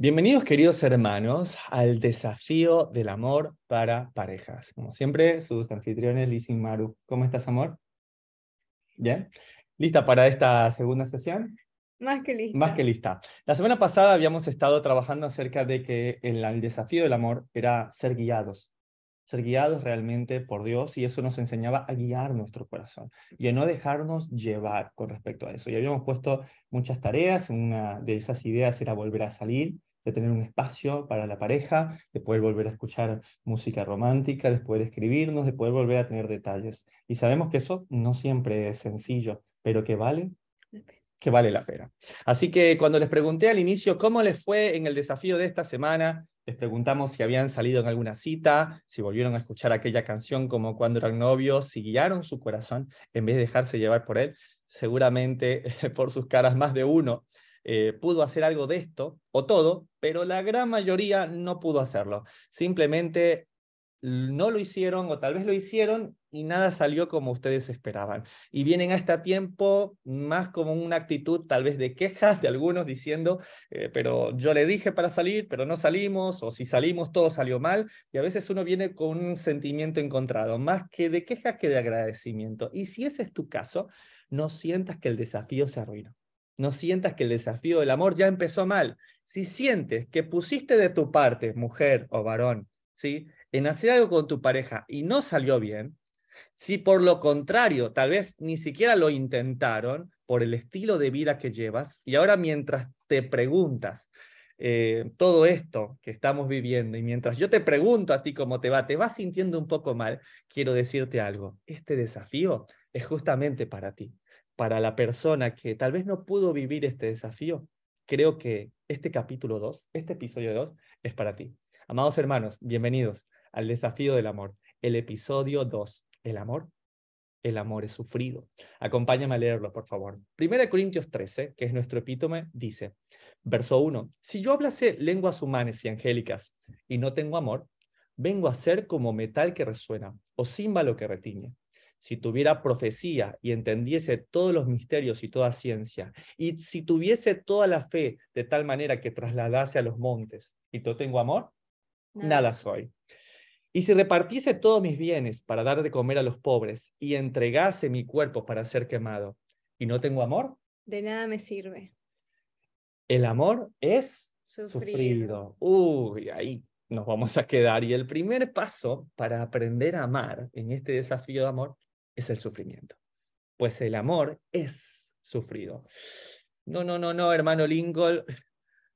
Bienvenidos queridos hermanos al desafío del amor para parejas. Como siempre, sus anfitriones Liz y Maru. ¿Cómo estás, amor? ¿Bien? ¿Lista para esta segunda sesión? Más que lista. Más que lista. La semana pasada habíamos estado trabajando acerca de que el, el desafío del amor era ser guiados, ser guiados realmente por Dios y eso nos enseñaba a guiar nuestro corazón y a no dejarnos llevar con respecto a eso. Y habíamos puesto muchas tareas, una de esas ideas era volver a salir, de tener un espacio para la pareja, de poder volver a escuchar música romántica, de poder escribirnos, de poder volver a tener detalles. Y sabemos que eso no siempre es sencillo, pero que vale que vale la pena. Así que cuando les pregunté al inicio cómo les fue en el desafío de esta semana, les preguntamos si habían salido en alguna cita, si volvieron a escuchar aquella canción como cuando eran novios, si guiaron su corazón en vez de dejarse llevar por él. Seguramente por sus caras más de uno eh, pudo hacer algo de esto, o todo, pero la gran mayoría no pudo hacerlo. Simplemente no lo hicieron o tal vez lo hicieron y nada salió como ustedes esperaban. Y vienen a este tiempo más como una actitud tal vez de quejas de algunos diciendo, eh, pero yo le dije para salir, pero no salimos, o si salimos todo salió mal. Y a veces uno viene con un sentimiento encontrado, más que de queja que de agradecimiento. Y si ese es tu caso, no sientas que el desafío se arruinó. No sientas que el desafío del amor ya empezó mal. Si sientes que pusiste de tu parte, mujer o varón, ¿sí? en hacer algo con tu pareja y no salió bien, si por lo contrario, tal vez ni siquiera lo intentaron por el estilo de vida que llevas, y ahora mientras te preguntas eh, todo esto que estamos viviendo, y mientras yo te pregunto a ti cómo te va, te vas sintiendo un poco mal, quiero decirte algo, este desafío es justamente para ti para la persona que tal vez no pudo vivir este desafío, creo que este capítulo 2, este episodio 2, es para ti. Amados hermanos, bienvenidos al desafío del amor, el episodio 2, el amor. El amor es sufrido. Acompáñame a leerlo, por favor. Primera Corintios 13, que es nuestro epítome, dice, verso 1, si yo hablase lenguas humanas y angélicas y no tengo amor, vengo a ser como metal que resuena o címbalo que retiñe si tuviera profecía y entendiese todos los misterios y toda ciencia, y si tuviese toda la fe de tal manera que trasladase a los montes, y no tengo amor, nada, soy. Y si repartiese todos mis bienes para dar de comer a los pobres, y entregase mi cuerpo para ser quemado, y no tengo amor, de nada me sirve. El amor es sufrido. sufrido. Uy, ahí nos vamos a quedar. Y el primer paso para aprender a amar en este desafío de amor es el sufrimiento, pues el amor es sufrido. No, no, no, no, hermano Lincoln,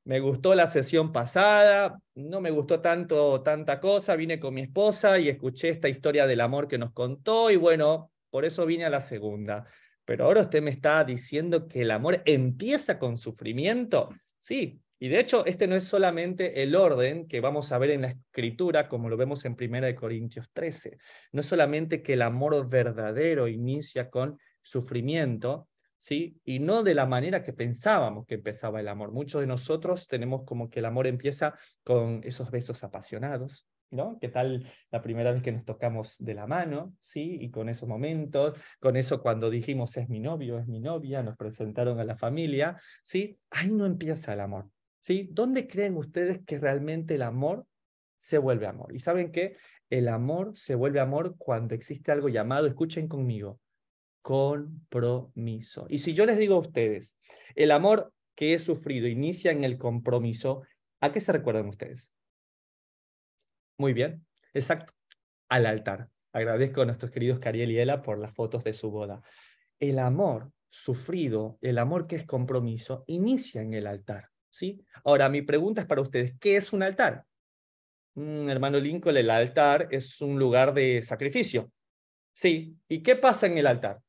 me gustó la sesión pasada, no me gustó tanto tanta cosa, vine con mi esposa y escuché esta historia del amor que nos contó y bueno, por eso vine a la segunda. Pero ahora usted me está diciendo que el amor empieza con sufrimiento. Sí, y de hecho, este no es solamente el orden que vamos a ver en la escritura, como lo vemos en 1 Corintios 13. No es solamente que el amor verdadero inicia con sufrimiento, ¿sí? Y no de la manera que pensábamos que empezaba el amor. Muchos de nosotros tenemos como que el amor empieza con esos besos apasionados, ¿no? ¿Qué tal la primera vez que nos tocamos de la mano, ¿sí? Y con esos momentos, con eso cuando dijimos es mi novio, es mi novia, nos presentaron a la familia, ¿sí? Ahí no empieza el amor. ¿Dónde creen ustedes que realmente el amor se vuelve amor? Y saben que el amor se vuelve amor cuando existe algo llamado, escuchen conmigo, compromiso. Y si yo les digo a ustedes, el amor que he sufrido inicia en el compromiso, ¿a qué se recuerdan ustedes? Muy bien, exacto, al altar. Agradezco a nuestros queridos Cariel y Ela por las fotos de su boda. El amor sufrido, el amor que es compromiso, inicia en el altar. ¿sí? Ahora, mi pregunta es para ustedes, ¿qué es un altar? Mm, hermano Lincoln, el altar es un lugar de sacrificio. Sí, ¿y qué pasa en el altar?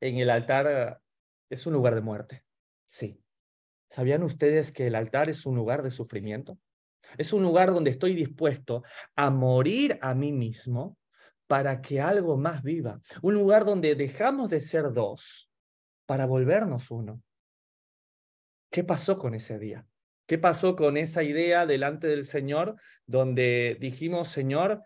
En el altar es un lugar de muerte. Sí. ¿Sabían ustedes que el altar es un lugar de sufrimiento? Es un lugar donde estoy dispuesto a morir a mí mismo para que algo más viva. Un lugar donde dejamos de ser dos para volvernos uno. ¿Qué pasó con ese día? ¿Qué pasó con esa idea delante del Señor donde dijimos, Señor,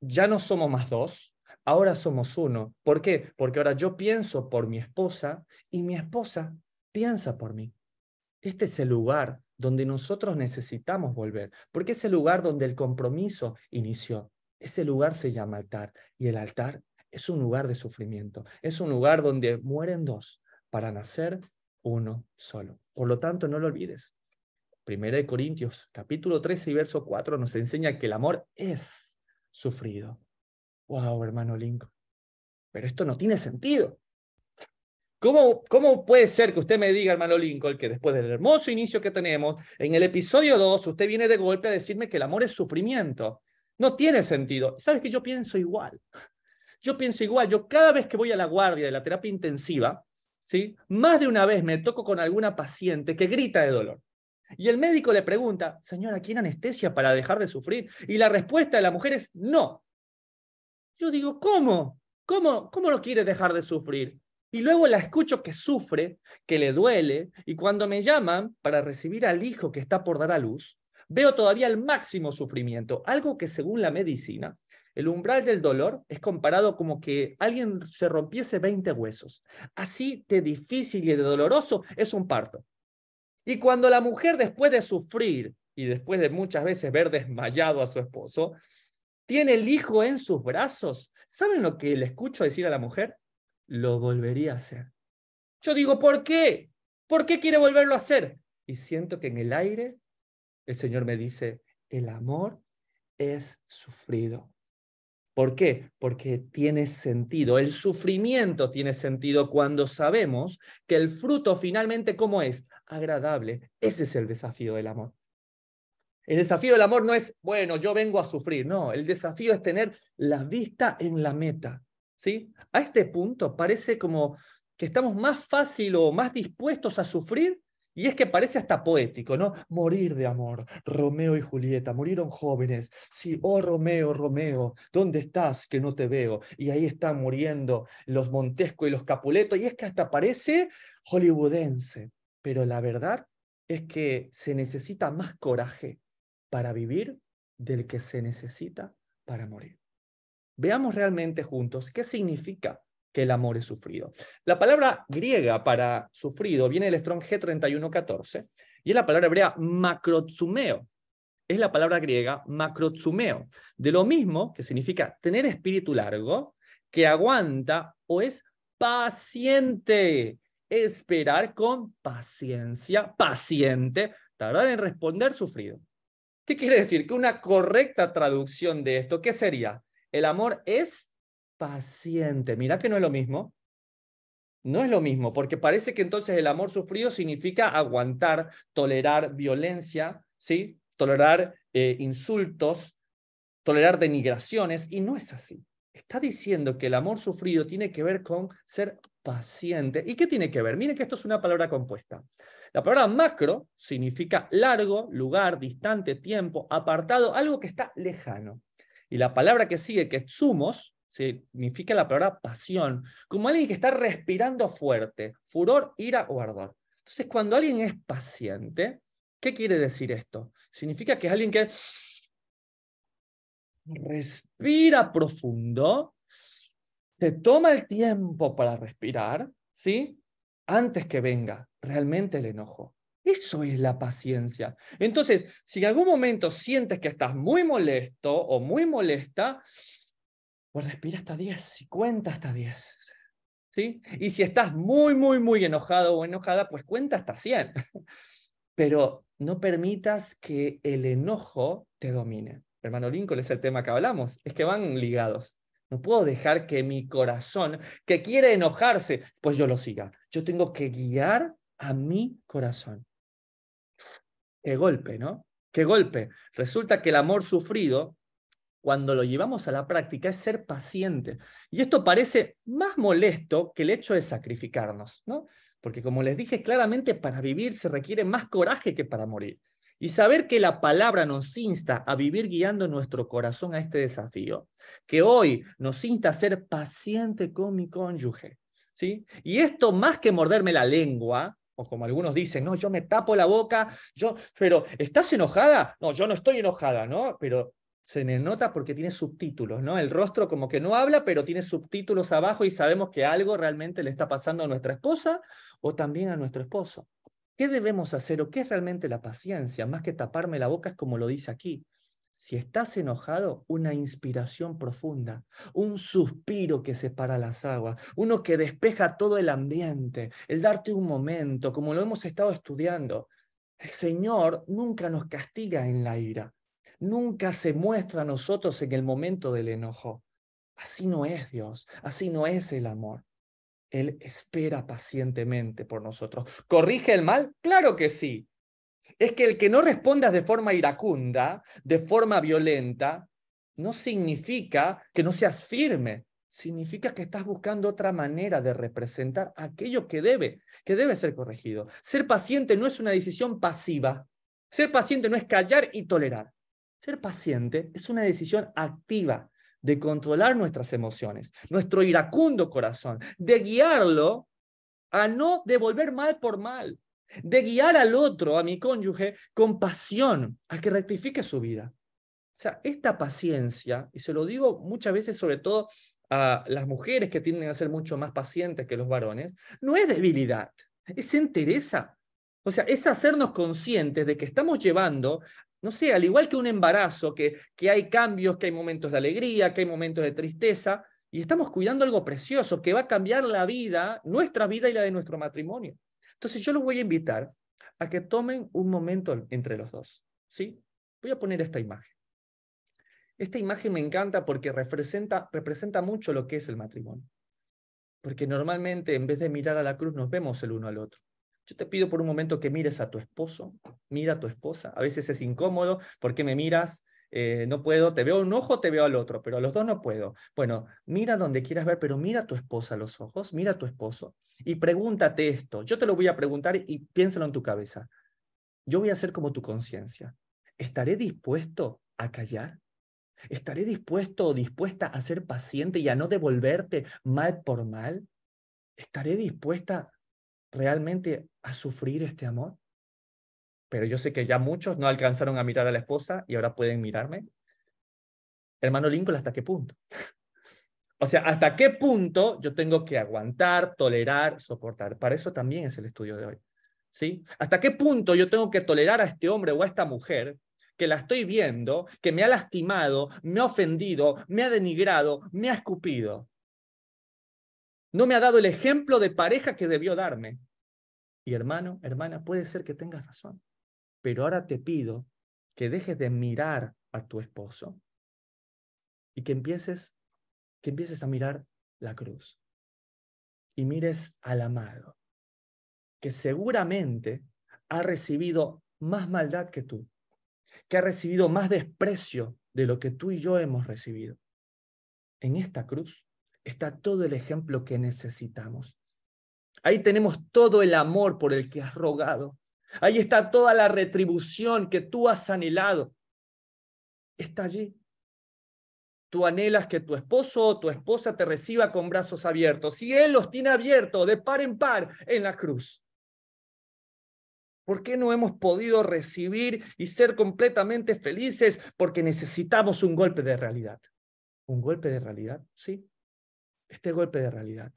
ya no somos más dos, ahora somos uno? ¿Por qué? Porque ahora yo pienso por mi esposa y mi esposa piensa por mí. Este es el lugar donde nosotros necesitamos volver, porque es el lugar donde el compromiso inició. Ese lugar se llama altar y el altar es un lugar de sufrimiento, es un lugar donde mueren dos para nacer uno solo. Por lo tanto, no lo olvides. Primera de Corintios, capítulo 13 y verso 4 nos enseña que el amor es sufrido. Wow, hermano Lincoln. Pero esto no tiene sentido. ¿Cómo, ¿Cómo puede ser que usted me diga, hermano Lincoln, que después del hermoso inicio que tenemos, en el episodio 2, usted viene de golpe a decirme que el amor es sufrimiento? No tiene sentido. ¿Sabes que yo pienso igual? Yo pienso igual. Yo cada vez que voy a la guardia de la terapia intensiva, más de una vez me toco con alguna paciente que grita de dolor. Y el médico le pregunta, señora, ¿quiere anestesia para dejar de sufrir? Y la respuesta de la mujer es no. Yo digo, ¿cómo? ¿Cómo, cómo no quiere dejar de sufrir? Y luego la escucho que sufre, que le duele, y cuando me llaman para recibir al hijo que está por dar a luz, veo todavía el máximo sufrimiento, algo que según la medicina el umbral del dolor es comparado como que alguien se rompiese 20 huesos. Así de difícil y de doloroso es un parto. Y cuando la mujer, después de sufrir y después de muchas veces ver desmayado a su esposo, tiene el hijo en sus brazos, ¿saben lo que le escucho decir a la mujer? Lo volvería a hacer. Yo digo, ¿por qué? ¿Por qué quiere volverlo a hacer? Y siento que en el aire el Señor me dice, el amor es sufrido. ¿Por qué? Porque tiene sentido. El sufrimiento tiene sentido cuando sabemos que el fruto finalmente, ¿cómo es? Agradable. Ese es el desafío del amor. El desafío del amor no es, bueno, yo vengo a sufrir. No, el desafío es tener la vista en la meta. ¿sí? A este punto parece como que estamos más fácil o más dispuestos a sufrir y es que parece hasta poético, ¿no? Morir de amor, Romeo y Julieta, murieron jóvenes. Sí, oh Romeo, Romeo, ¿dónde estás que no te veo? Y ahí están muriendo los Montesco y los Capuleto, y es que hasta parece hollywoodense. Pero la verdad es que se necesita más coraje para vivir del que se necesita para morir. Veamos realmente juntos qué significa que el amor es sufrido. La palabra griega para sufrido viene del Strong G3114 y es la palabra hebrea macrotsumeo. Es la palabra griega macrotsumeo, de lo mismo que significa tener espíritu largo, que aguanta o es paciente. Esperar con paciencia, paciente, tardar en responder sufrido. ¿Qué quiere decir? Que una correcta traducción de esto, ¿qué sería? El amor es paciente. Mira que no es lo mismo. No es lo mismo, porque parece que entonces el amor sufrido significa aguantar, tolerar violencia, ¿sí? tolerar eh, insultos, tolerar denigraciones, y no es así. Está diciendo que el amor sufrido tiene que ver con ser paciente. ¿Y qué tiene que ver? Miren que esto es una palabra compuesta. La palabra macro significa largo, lugar, distante, tiempo, apartado, algo que está lejano. Y la palabra que sigue, que es sumos, significa la palabra pasión, como alguien que está respirando fuerte, furor, ira o ardor. Entonces, cuando alguien es paciente, ¿qué quiere decir esto? Significa que es alguien que respira profundo, se toma el tiempo para respirar, ¿sí? Antes que venga realmente el enojo. Eso es la paciencia. Entonces, si en algún momento sientes que estás muy molesto o muy molesta, pues respira hasta 10 y cuenta hasta 10. ¿Sí? Y si estás muy, muy, muy enojado o enojada, pues cuenta hasta 100. Pero no permitas que el enojo te domine. Hermano Lincoln es el tema que hablamos, es que van ligados. No puedo dejar que mi corazón, que quiere enojarse, pues yo lo siga. Yo tengo que guiar a mi corazón. Qué golpe, ¿no? Qué golpe. Resulta que el amor sufrido cuando lo llevamos a la práctica es ser paciente. Y esto parece más molesto que el hecho de sacrificarnos, ¿no? Porque como les dije, claramente para vivir se requiere más coraje que para morir. Y saber que la palabra nos insta a vivir guiando nuestro corazón a este desafío, que hoy nos insta a ser paciente con mi cónyuge. ¿sí? Y esto más que morderme la lengua, o como algunos dicen, no, yo me tapo la boca, yo, pero ¿estás enojada? No, yo no estoy enojada, ¿no? Pero se le nota porque tiene subtítulos, ¿no? El rostro como que no habla, pero tiene subtítulos abajo y sabemos que algo realmente le está pasando a nuestra esposa o también a nuestro esposo. ¿Qué debemos hacer o qué es realmente la paciencia? Más que taparme la boca es como lo dice aquí. Si estás enojado, una inspiración profunda, un suspiro que separa las aguas, uno que despeja todo el ambiente, el darte un momento, como lo hemos estado estudiando. El Señor nunca nos castiga en la ira nunca se muestra a nosotros en el momento del enojo. Así no es Dios, así no es el amor. Él espera pacientemente por nosotros. ¿Corrige el mal? Claro que sí. Es que el que no respondas de forma iracunda, de forma violenta, no significa que no seas firme, significa que estás buscando otra manera de representar aquello que debe, que debe ser corregido. Ser paciente no es una decisión pasiva. Ser paciente no es callar y tolerar. Ser paciente es una decisión activa de controlar nuestras emociones, nuestro iracundo corazón, de guiarlo a no devolver mal por mal, de guiar al otro, a mi cónyuge, con pasión, a que rectifique su vida. O sea, esta paciencia, y se lo digo muchas veces sobre todo a las mujeres que tienden a ser mucho más pacientes que los varones, no es debilidad, es entereza. O sea, es hacernos conscientes de que estamos llevando no sé, al igual que un embarazo, que, que hay cambios, que hay momentos de alegría, que hay momentos de tristeza, y estamos cuidando algo precioso que va a cambiar la vida, nuestra vida y la de nuestro matrimonio. Entonces yo los voy a invitar a que tomen un momento entre los dos. ¿sí? Voy a poner esta imagen. Esta imagen me encanta porque representa, representa mucho lo que es el matrimonio. Porque normalmente en vez de mirar a la cruz nos vemos el uno al otro. Yo te pido por un momento que mires a tu esposo, mira a tu esposa. A veces es incómodo, ¿por qué me miras? Eh, no puedo, te veo un ojo, te veo al otro, pero a los dos no puedo. Bueno, mira donde quieras ver, pero mira a tu esposa los ojos, mira a tu esposo y pregúntate esto. Yo te lo voy a preguntar y piénsalo en tu cabeza. Yo voy a ser como tu conciencia. ¿Estaré dispuesto a callar? ¿Estaré dispuesto o dispuesta a ser paciente y a no devolverte mal por mal? ¿Estaré dispuesta realmente a sufrir este amor? Pero yo sé que ya muchos no alcanzaron a mirar a la esposa y ahora pueden mirarme. Hermano Lincoln, ¿hasta qué punto? o sea, ¿hasta qué punto yo tengo que aguantar, tolerar, soportar? Para eso también es el estudio de hoy. ¿Sí? ¿Hasta qué punto yo tengo que tolerar a este hombre o a esta mujer que la estoy viendo, que me ha lastimado, me ha ofendido, me ha denigrado, me ha escupido? No me ha dado el ejemplo de pareja que debió darme. Y hermano, hermana, puede ser que tengas razón. Pero ahora te pido que dejes de mirar a tu esposo y que empieces, que empieces a mirar la cruz y mires al amado, que seguramente ha recibido más maldad que tú, que ha recibido más desprecio de lo que tú y yo hemos recibido. En esta cruz está todo el ejemplo que necesitamos. Ahí tenemos todo el amor por el que has rogado. Ahí está toda la retribución que tú has anhelado. Está allí. Tú anhelas que tu esposo o tu esposa te reciba con brazos abiertos. Y Él los tiene abiertos de par en par en la cruz. ¿Por qué no hemos podido recibir y ser completamente felices? Porque necesitamos un golpe de realidad. Un golpe de realidad, sí este golpe de realidad.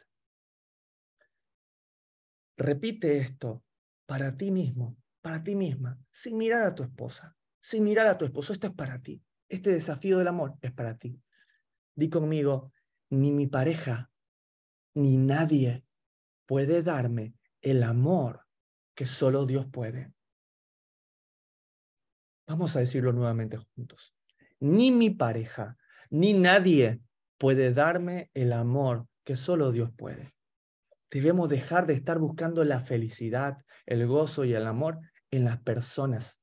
Repite esto para ti mismo, para ti misma, sin mirar a tu esposa, sin mirar a tu esposo. Esto es para ti. Este desafío del amor es para ti. Di conmigo, ni mi pareja, ni nadie puede darme el amor que solo Dios puede. Vamos a decirlo nuevamente juntos. Ni mi pareja, ni nadie puede darme el amor que solo Dios puede. Debemos dejar de estar buscando la felicidad, el gozo y el amor en las personas.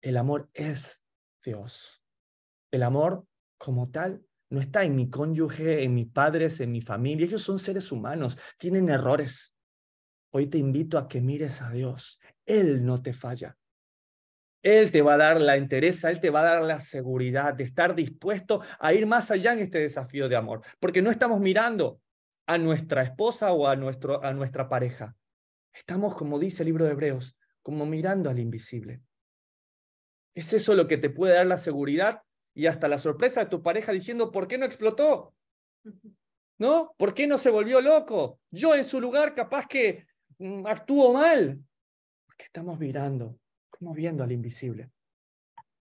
El amor es Dios. El amor como tal no está en mi cónyuge, en mis padres, en mi familia. Ellos son seres humanos, tienen errores. Hoy te invito a que mires a Dios. Él no te falla. Él te va a dar la entereza, Él te va a dar la seguridad de estar dispuesto a ir más allá en este desafío de amor, porque no estamos mirando a nuestra esposa o a, nuestro, a nuestra pareja. Estamos, como dice el libro de Hebreos, como mirando al invisible. Es eso lo que te puede dar la seguridad y hasta la sorpresa de tu pareja diciendo, ¿por qué no explotó? ¿No? ¿Por qué no se volvió loco? Yo en su lugar capaz que mm, actúo mal. Porque estamos mirando Estamos viendo al invisible.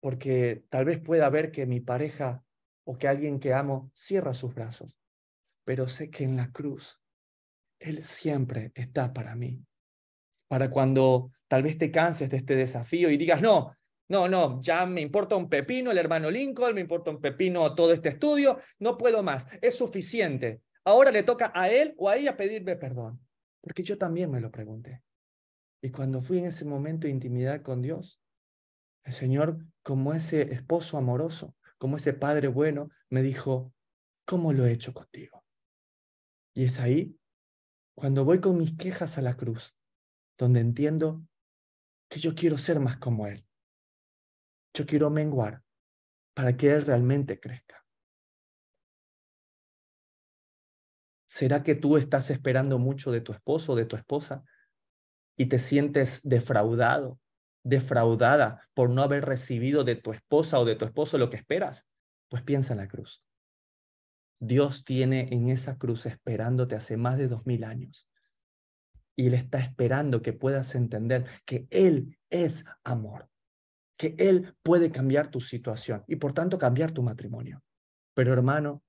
Porque tal vez pueda ver que mi pareja o que alguien que amo cierra sus brazos, pero sé que en la cruz Él siempre está para mí. Para cuando tal vez te canses de este desafío y digas, no, no, no, ya me importa un pepino el hermano Lincoln, me importa un pepino todo este estudio, no puedo más, es suficiente. Ahora le toca a él o a ella pedirme perdón, porque yo también me lo pregunté. Y cuando fui en ese momento de intimidad con Dios, el Señor, como ese esposo amoroso, como ese padre bueno, me dijo, ¿cómo lo he hecho contigo? Y es ahí, cuando voy con mis quejas a la cruz, donde entiendo que yo quiero ser más como Él. Yo quiero menguar para que Él realmente crezca. ¿Será que tú estás esperando mucho de tu esposo o de tu esposa y te sientes defraudado, defraudada por no haber recibido de tu esposa o de tu esposo lo que esperas, pues piensa en la cruz. Dios tiene en esa cruz esperándote hace más de dos mil años. Y Él está esperando que puedas entender que Él es amor, que Él puede cambiar tu situación y por tanto cambiar tu matrimonio. Pero hermano,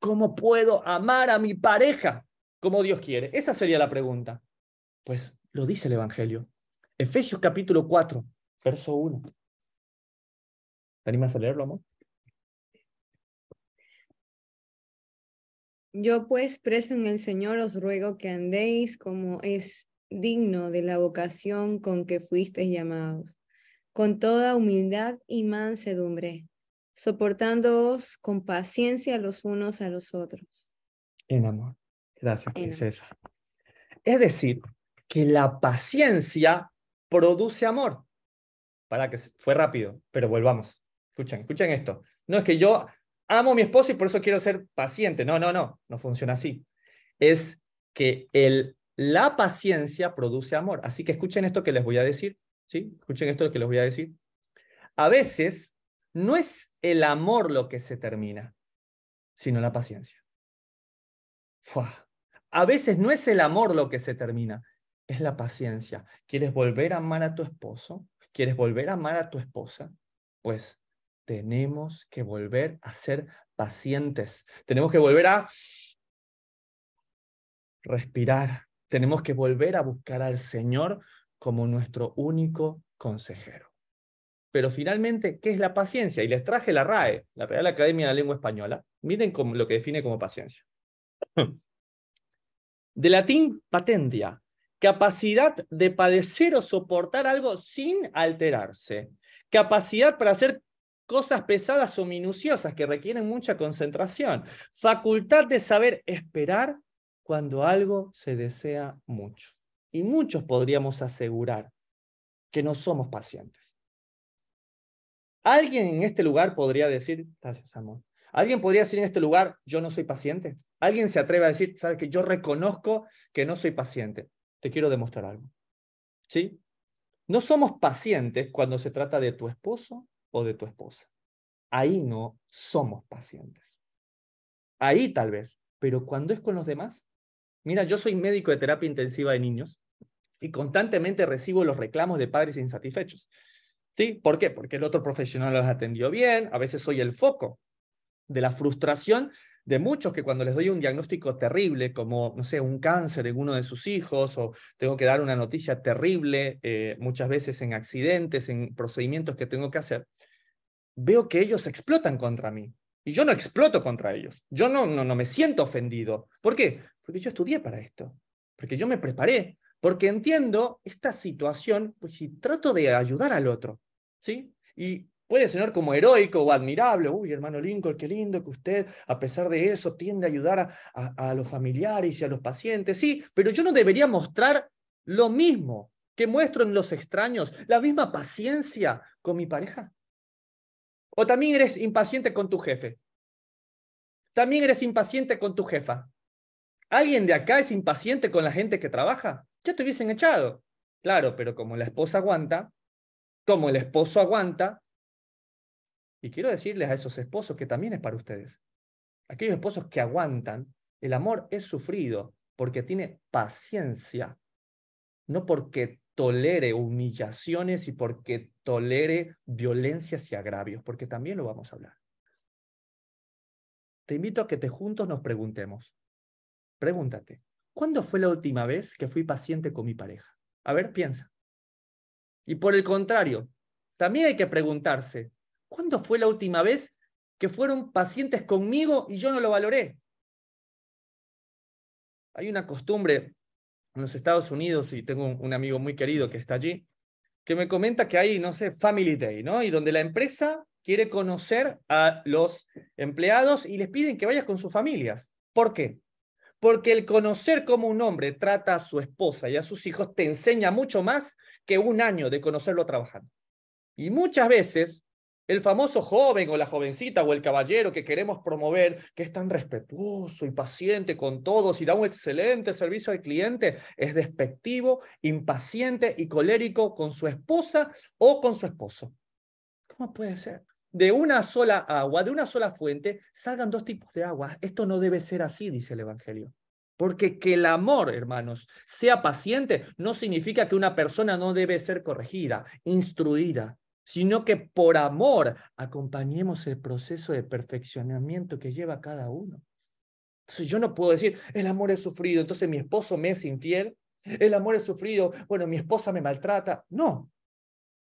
¿cómo puedo amar a mi pareja como Dios quiere? Esa sería la pregunta. Pues lo dice el Evangelio. Efesios capítulo 4, verso 1. ¿Te animas a leerlo, amor? Yo pues preso en el Señor os ruego que andéis como es digno de la vocación con que fuisteis llamados, con toda humildad y mansedumbre, soportándoos con paciencia los unos a los otros. En amor. Gracias, princesa. Es decir, que la paciencia produce amor. Para que fue rápido, pero volvamos. Escuchen, escuchen esto. No es que yo amo a mi esposo y por eso quiero ser paciente. No, no, no, no funciona así. Es que el, la paciencia produce amor. Así que escuchen esto que les voy a decir. ¿sí? Escuchen esto que les voy a decir. A veces no es el amor lo que se termina, sino la paciencia. A veces no es el amor lo que se termina, es la paciencia. ¿Quieres volver a amar a tu esposo? ¿Quieres volver a amar a tu esposa? Pues tenemos que volver a ser pacientes. Tenemos que volver a respirar. Tenemos que volver a buscar al Señor como nuestro único consejero. Pero finalmente, ¿qué es la paciencia? Y les traje la RAE, la Real Academia de la Lengua Española. Miren cómo, lo que define como paciencia. De latín patentia, Capacidad de padecer o soportar algo sin alterarse. Capacidad para hacer cosas pesadas o minuciosas que requieren mucha concentración. Facultad de saber esperar cuando algo se desea mucho. Y muchos podríamos asegurar que no somos pacientes. Alguien en este lugar podría decir, gracias amor, alguien podría decir en este lugar, yo no soy paciente. Alguien se atreve a decir, sabes que yo reconozco que no soy paciente te quiero demostrar algo. ¿Sí? No somos pacientes cuando se trata de tu esposo o de tu esposa. Ahí no somos pacientes. Ahí tal vez, pero cuando es con los demás. Mira, yo soy médico de terapia intensiva de niños y constantemente recibo los reclamos de padres insatisfechos. ¿Sí? ¿Por qué? Porque el otro profesional los atendió bien, a veces soy el foco de la frustración de muchos que cuando les doy un diagnóstico terrible, como, no sé, un cáncer en uno de sus hijos, o tengo que dar una noticia terrible, eh, muchas veces en accidentes, en procedimientos que tengo que hacer, veo que ellos explotan contra mí. Y yo no exploto contra ellos. Yo no, no, me siento ofendido. ¿Por qué? Porque yo estudié para esto. Porque yo me preparé. Porque entiendo esta situación, pues si trato de ayudar al otro. ¿Sí? Y Puede sonar como heroico o admirable, uy, hermano Lincoln, qué lindo que usted, a pesar de eso, tiende a ayudar a, los familiares y a los pacientes, sí, pero yo no debería mostrar lo mismo que muestro en los extraños, la misma paciencia con mi pareja. O también eres impaciente con tu jefe. También eres impaciente con tu jefa. ¿Alguien de acá es impaciente con la gente que trabaja? Ya te hubiesen echado. Claro, pero como la esposa aguanta, como el esposo aguanta, y quiero decirles a esos esposos que también es para ustedes. Aquellos esposos que aguantan, el amor es sufrido porque tiene paciencia, no porque tolere humillaciones y porque tolere violencias y agravios, porque también lo vamos a hablar. Te invito a que te juntos nos preguntemos. Pregúntate, ¿cuándo fue la última vez que fui paciente con mi pareja? A ver, piensa. Y por el contrario, también hay que preguntarse, ¿Cuándo fue la última vez que fueron pacientes conmigo y yo no lo valoré? Hay una costumbre en los Estados Unidos, y tengo un amigo muy querido que está allí, que me comenta que hay, no sé, Family Day, ¿no? Y donde la empresa quiere conocer a los empleados y les piden que vayas con sus familias. ¿Por qué? Porque el conocer cómo un hombre trata a su esposa y a sus hijos te enseña mucho más que un año de conocerlo trabajando. Y muchas veces el famoso joven o la jovencita o el caballero que queremos promover, que es tan respetuoso y paciente con todos y da un excelente servicio al cliente, es despectivo, impaciente y colérico con su esposa o con su esposo. ¿Cómo puede ser? De una sola agua, de una sola fuente, salgan dos tipos de agua. Esto no debe ser así, dice el Evangelio. Porque que el amor, hermanos, sea paciente no significa que una persona no debe ser corregida, instruida, sino que por amor acompañemos el proceso de perfeccionamiento que lleva cada uno. Entonces yo no puedo decir, el amor es sufrido, entonces mi esposo me es infiel, el amor es sufrido, bueno, mi esposa me maltrata. No,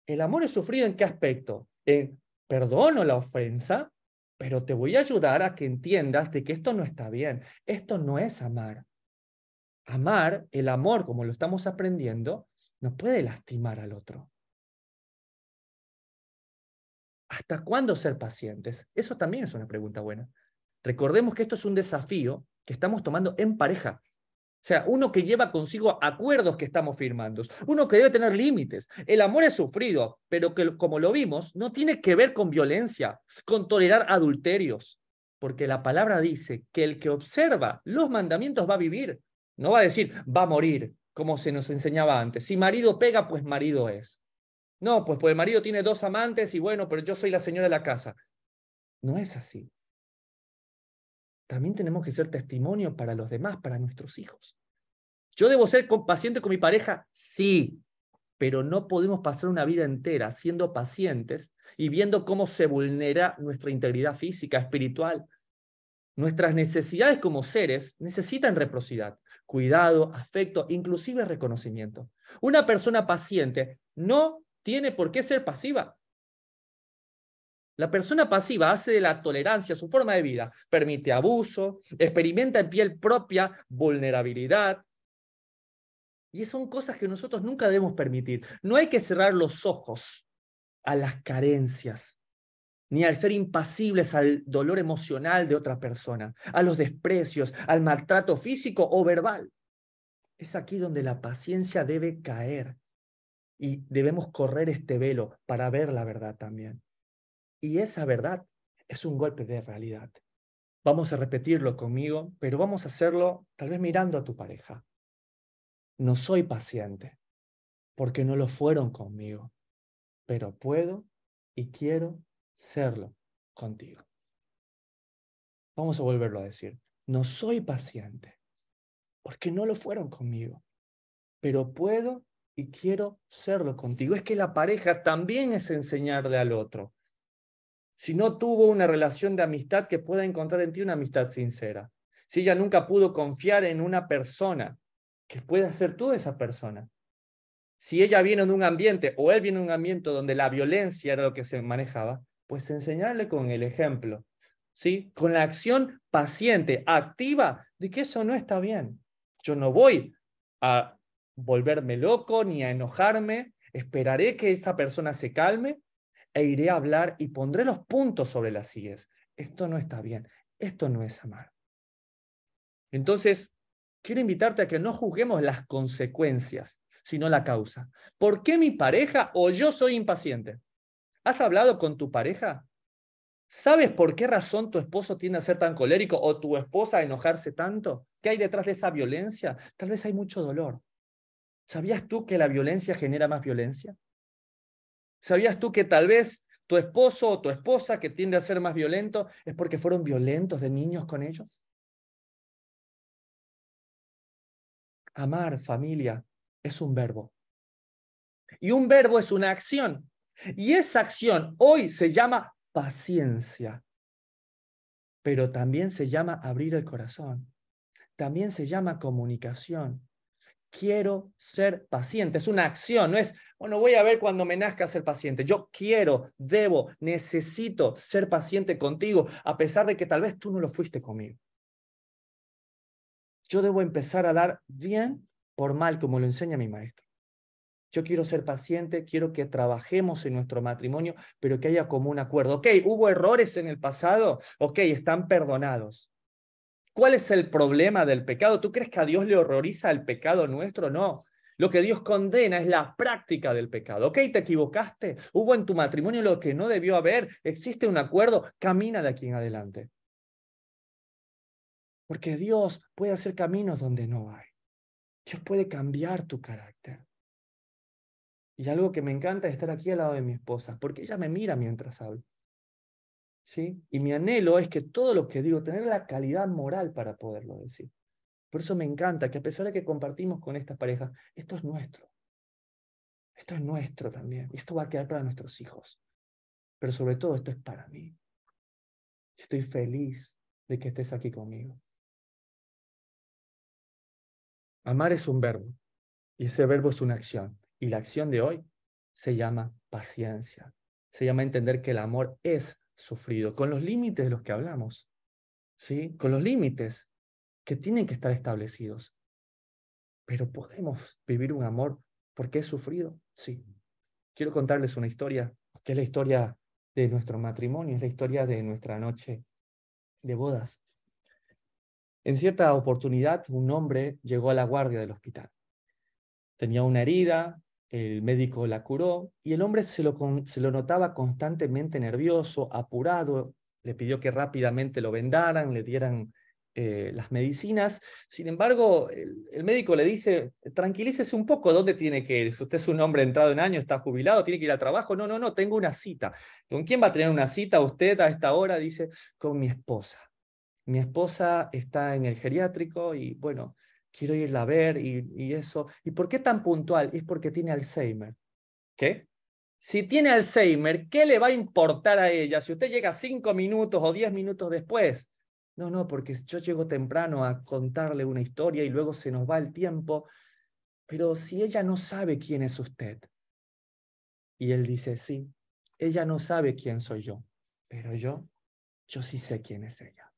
el amor es sufrido en qué aspecto? En perdono la ofensa, pero te voy a ayudar a que entiendas que esto no está bien, esto no es amar. Amar, el amor, como lo estamos aprendiendo, no puede lastimar al otro. ¿Hasta cuándo ser pacientes? Eso también es una pregunta buena. Recordemos que esto es un desafío que estamos tomando en pareja. O sea, uno que lleva consigo acuerdos que estamos firmando, uno que debe tener límites. El amor es sufrido, pero que, como lo vimos, no tiene que ver con violencia, con tolerar adulterios, porque la palabra dice que el que observa los mandamientos va a vivir, no va a decir va a morir, como se nos enseñaba antes. Si marido pega, pues marido es. No, pues, pues el marido tiene dos amantes y bueno, pero yo soy la señora de la casa. No es así. También tenemos que ser testimonio para los demás, para nuestros hijos. ¿Yo debo ser paciente con mi pareja? Sí, pero no podemos pasar una vida entera siendo pacientes y viendo cómo se vulnera nuestra integridad física, espiritual. Nuestras necesidades como seres necesitan reciprocidad, cuidado, afecto, inclusive reconocimiento. Una persona paciente no tiene por qué ser pasiva. La persona pasiva hace de la tolerancia su forma de vida, permite abuso, experimenta en piel propia vulnerabilidad. Y son cosas que nosotros nunca debemos permitir. No hay que cerrar los ojos a las carencias, ni al ser impasibles al dolor emocional de otra persona, a los desprecios, al maltrato físico o verbal. Es aquí donde la paciencia debe caer. Y debemos correr este velo para ver la verdad también. Y esa verdad es un golpe de realidad. Vamos a repetirlo conmigo, pero vamos a hacerlo tal vez mirando a tu pareja. No soy paciente, porque no lo fueron conmigo, pero puedo y quiero serlo contigo. Vamos a volverlo a decir. No soy paciente, porque no lo fueron conmigo, pero puedo y quiero serlo contigo. Es que la pareja también es enseñarle al otro. Si no tuvo una relación de amistad, que pueda encontrar en ti una amistad sincera. Si ella nunca pudo confiar en una persona, que pueda ser tú esa persona. Si ella viene de un ambiente o él viene de un ambiente donde la violencia era lo que se manejaba, pues enseñarle con el ejemplo, ¿sí? Con la acción paciente, activa, de que eso no está bien. Yo no voy a volverme loco ni a enojarme, esperaré que esa persona se calme e iré a hablar y pondré los puntos sobre las sillas. Esto no está bien, esto no es amar. Entonces, quiero invitarte a que no juzguemos las consecuencias, sino la causa. ¿Por qué mi pareja o yo soy impaciente? ¿Has hablado con tu pareja? ¿Sabes por qué razón tu esposo tiende a ser tan colérico o tu esposa a enojarse tanto? ¿Qué hay detrás de esa violencia? Tal vez hay mucho dolor. ¿Sabías tú que la violencia genera más violencia? ¿Sabías tú que tal vez tu esposo o tu esposa que tiende a ser más violento es porque fueron violentos de niños con ellos? Amar, familia, es un verbo. Y un verbo es una acción. Y esa acción hoy se llama paciencia, pero también se llama abrir el corazón, también se llama comunicación, quiero ser paciente. Es una acción, no es, bueno, voy a ver cuando me nazca ser paciente. Yo quiero, debo, necesito ser paciente contigo, a pesar de que tal vez tú no lo fuiste conmigo. Yo debo empezar a dar bien por mal, como lo enseña mi maestro. Yo quiero ser paciente, quiero que trabajemos en nuestro matrimonio, pero que haya como un acuerdo. Ok, hubo errores en el pasado, ok, están perdonados. ¿Cuál es el problema del pecado? ¿Tú crees que a Dios le horroriza el pecado nuestro? No. Lo que Dios condena es la práctica del pecado. Ok, te equivocaste. Hubo en tu matrimonio lo que no debió haber. Existe un acuerdo. Camina de aquí en adelante. Porque Dios puede hacer caminos donde no hay. Dios puede cambiar tu carácter. Y algo que me encanta es estar aquí al lado de mi esposa, porque ella me mira mientras hablo. Y mi anhelo es que todo lo que digo, tener la calidad moral para poderlo decir. Por eso me encanta que a pesar de que compartimos con estas parejas, esto es nuestro. Esto es nuestro también. esto va a quedar para nuestros hijos. Pero sobre todo esto es para mí. Estoy feliz de que estés aquí conmigo. Amar es un verbo. Y ese verbo es una acción. Y la acción de hoy se llama paciencia. Se llama entender que el amor es sufrido, con los límites de los que hablamos, ¿sí? con los límites que tienen que estar establecidos. Pero podemos vivir un amor porque he sufrido, sí. Quiero contarles una historia, que es la historia de nuestro matrimonio, es la historia de nuestra noche de bodas. En cierta oportunidad, un hombre llegó a la guardia del hospital. Tenía una herida, el médico la curó y el hombre se lo, se lo notaba constantemente nervioso, apurado, le pidió que rápidamente lo vendaran, le dieran eh, las medicinas. Sin embargo, el, médico le dice, tranquilícese un poco, ¿dónde tiene que ir? Si usted es un hombre entrado en año, está jubilado, tiene que ir a trabajo. No, no, no, tengo una cita. ¿Con quién va a tener una cita usted a esta hora? Dice, con mi esposa. Mi esposa está en el geriátrico y bueno, quiero irla a ver y, eso. ¿Y por qué tan puntual? Es porque tiene Alzheimer. ¿Qué? Si tiene Alzheimer, ¿qué le va a importar a ella si usted llega cinco minutos o diez minutos después? No, no, porque yo llego temprano a contarle una historia y luego se nos va el tiempo. Pero si ella no sabe quién es usted. Y él dice, sí, ella no sabe quién soy yo, pero yo, yo sí sé quién es ella.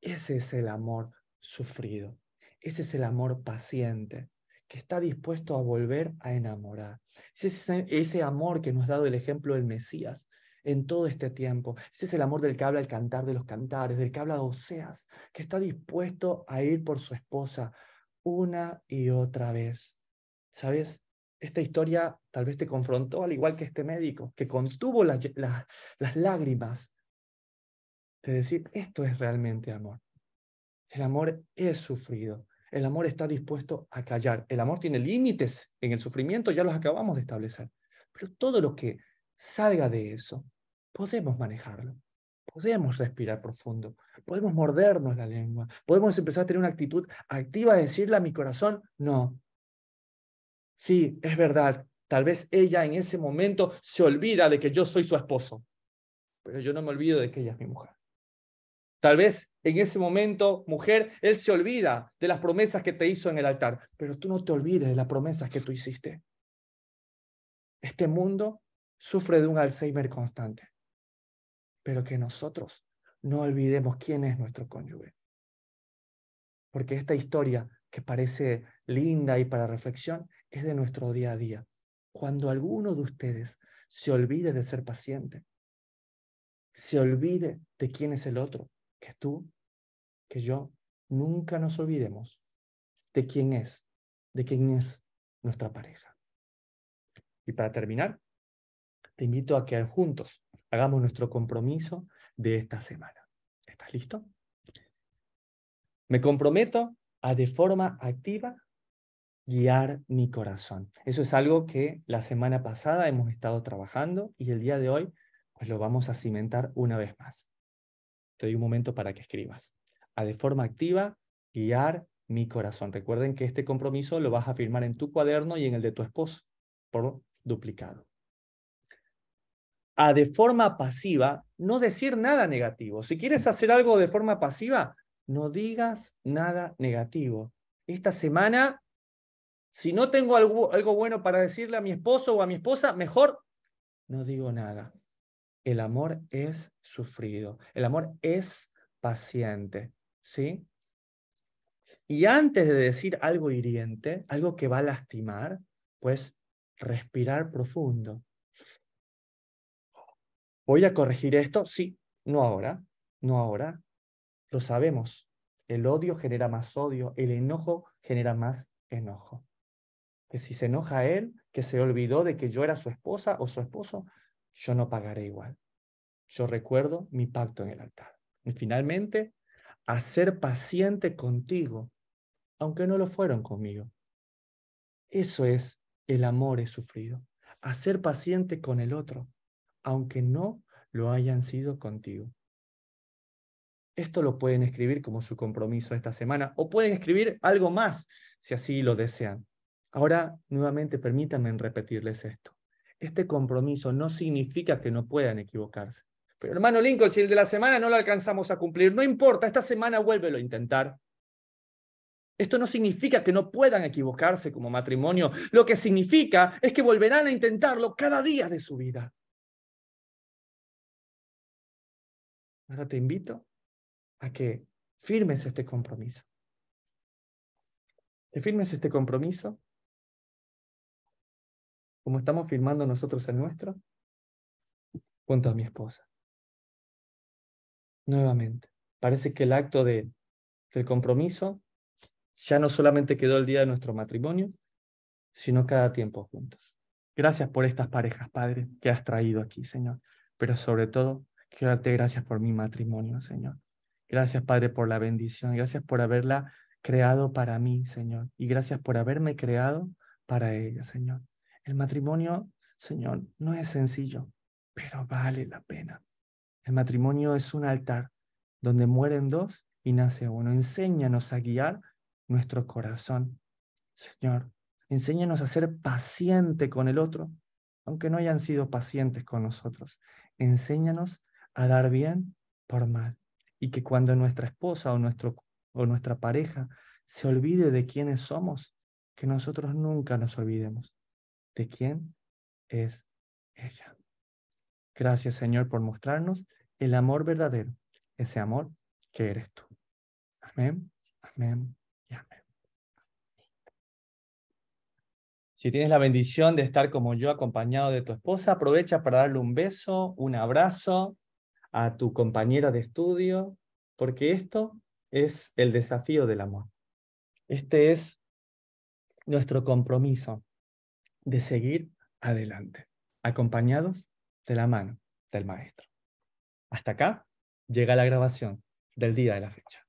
Ese es el amor sufrido. Ese es el amor paciente, que está dispuesto a volver a enamorar. Ese es ese amor que nos ha dado el ejemplo del Mesías en todo este tiempo. Ese es el amor del que habla el cantar de los cantares, del que habla Oseas, que está dispuesto a ir por su esposa una y otra vez. ¿Sabes? Esta historia tal vez te confrontó al igual que este médico, que contuvo las lágrimas de decir, esto es realmente amor. El amor es sufrido. El amor está dispuesto a callar. El amor tiene límites en el sufrimiento, ya los acabamos de establecer. Pero todo lo que salga de eso, podemos manejarlo. Podemos respirar profundo, podemos mordernos la lengua, podemos empezar a tener una actitud activa de decirle a mi corazón, no. Sí, es verdad, tal vez ella en ese momento se olvida de que yo soy su esposo, pero yo no me olvido de que ella es mi mujer. Tal vez en ese momento, mujer, Él se olvida de las promesas que te hizo en el altar, pero tú no te olvides de las promesas que tú hiciste. Este mundo sufre de un Alzheimer constante, pero que nosotros no olvidemos quién es nuestro cónyuge. Porque esta historia que parece linda y para reflexión es de nuestro día a día. Cuando alguno de ustedes se olvide de ser paciente, se olvide de quién es el otro, que tú, que yo, nunca nos olvidemos de quién es, de quién es nuestra pareja. Y para terminar, te invito a que juntos hagamos nuestro compromiso de esta semana. ¿Estás listo? Me comprometo a de forma activa guiar mi corazón. Eso es algo que la semana pasada hemos estado trabajando y el día de hoy pues lo vamos a cimentar una vez más te doy un momento para que escribas. A de forma activa, guiar mi corazón. Recuerden que este compromiso lo vas a firmar en tu cuaderno y en el de tu esposo, por duplicado. A de forma pasiva, no decir nada negativo. Si quieres hacer algo de forma pasiva, no digas nada negativo. Esta semana, si no tengo algo, algo bueno para decirle a mi esposo o a mi esposa, mejor no digo nada. El amor es sufrido, el amor es paciente, ¿sí? Y antes de decir algo hiriente, algo que va a lastimar, pues respirar profundo. ¿Voy a corregir esto? Sí, no ahora, no ahora. Lo sabemos. El odio genera más odio, el enojo genera más enojo. Que si se enoja él, que se olvidó de que yo era su esposa o su esposo, yo no pagaré igual. Yo recuerdo mi pacto en el altar. Y finalmente, a ser paciente contigo, aunque no lo fueron conmigo. Eso es el amor he sufrido. A ser paciente con el otro, aunque no lo hayan sido contigo. Esto lo pueden escribir como su compromiso esta semana o pueden escribir algo más si así lo desean. Ahora, nuevamente, permítanme repetirles esto este compromiso no significa que no puedan equivocarse. Pero hermano Lincoln, si el de la semana no lo alcanzamos a cumplir, no importa, esta semana vuélvelo a intentar. Esto no significa que no puedan equivocarse como matrimonio. Lo que significa es que volverán a intentarlo cada día de su vida. Ahora te invito a que firmes este compromiso. Que firmes este compromiso como estamos firmando nosotros el nuestro, junto a mi esposa. Nuevamente, parece que el acto de, del compromiso ya no solamente quedó el día de nuestro matrimonio, sino cada tiempo juntos. Gracias por estas parejas, Padre, que has traído aquí, Señor. Pero sobre todo, quiero darte gracias por mi matrimonio, Señor. Gracias, Padre, por la bendición. Gracias por haberla creado para mí, Señor. Y gracias por haberme creado para ella, Señor. El matrimonio, Señor, no es sencillo, pero vale la pena. El matrimonio es un altar donde mueren dos y nace uno. Enséñanos a guiar nuestro corazón. Señor, enséñanos a ser paciente con el otro, aunque no hayan sido pacientes con nosotros. Enséñanos a dar bien por mal. Y que cuando nuestra esposa o, nuestro, o nuestra pareja se olvide de quiénes somos, que nosotros nunca nos olvidemos de quién es ella. Gracias Señor por mostrarnos el amor verdadero, ese amor que eres tú. Amén, amén y amén. Si tienes la bendición de estar como yo acompañado de tu esposa, aprovecha para darle un beso, un abrazo a tu compañera de estudio, porque esto es el desafío del amor. Este es nuestro compromiso de seguir adelante, acompañados de la mano del maestro. Hasta acá llega la grabación del día de la fecha.